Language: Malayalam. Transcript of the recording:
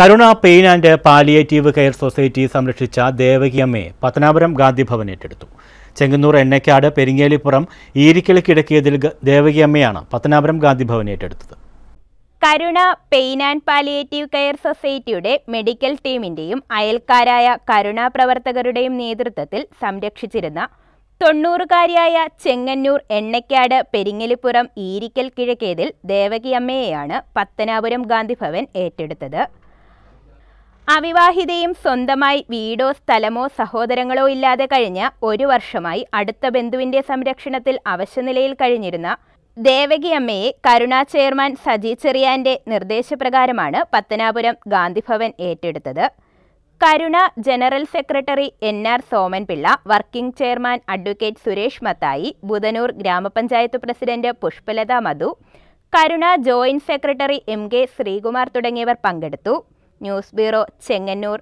Karuna pain and palliative care society സംരക്ഷിച്ച ദേവകിയമ്മയെ പത്തനാപുരം ഗാന്ധിഭവൻ ഏറ്റെടുത്തു ചെങ്ങന്നൂർ എണ്ണക്കാട് പെരിങ്ങേലിപ്പുറം ഈരിക്കിളി കിടക്കിയതിൽ ദേവകിയമ്മയാണ് പത്തനാപുരം ഗാന്ധിഭവൻ ഏറ്റെടുത്തത് Karuna pain and palliative care സൊസൈറ്റിയുടെ മെഡിക്കൽ ടീമിന്റെയും അയൽക്കാരായ കരുണ പ്രവർത്തകരുടെയും നേതൃത്വത്തിൽ സംരക്ഷിച്ചിരുന്ന തൊണ്ണൂറുകാരിയായ ചെങ്ങന്നൂർ എണ്ണക്കാട് പെരിങ്ങലിപ്പുറം ഈരിക്കൽ കിഴക്കേതിൽ ദേവകിയമ്മയെയാണ് പത്തനാപുരം ഗാന്ധിഭവൻ ഏറ്റെടുത്തത് അവിവാഹിതയും സ്വന്തമായി വീടോ സ്ഥലമോ സഹോദരങ്ങളോ ഇല്ലാതെ കഴിഞ്ഞ ഒരു വർഷമായി അടുത്ത ബന്ധുവിന്റെ സംരക്ഷണത്തിൽ അവശനിലയിൽ കഴിഞ്ഞിരുന്ന ദേവകി അമ്മയെ കരുണാ ചെയർമാൻ സജി ചെറിയാന്റെ നിർദ്ദേശപ്രകാരമാണ് പത്തനാപുരം ഗാന്ധിഭവൻ ഏറ്റെടുത്തത് Karuna general secretary N R Somanpillai working chairman advocate Suresh Mathai Budhanoor ഗ്രാമപഞ്ചായത്ത് president Pushpalatha Madhu Karuna joint secretary M K Sreekumar തുടങ്ങിയവർ പങ്കെടുത്തു ന്യൂസ് ബ്യൂറോ ചെങ്ങന്നൂർ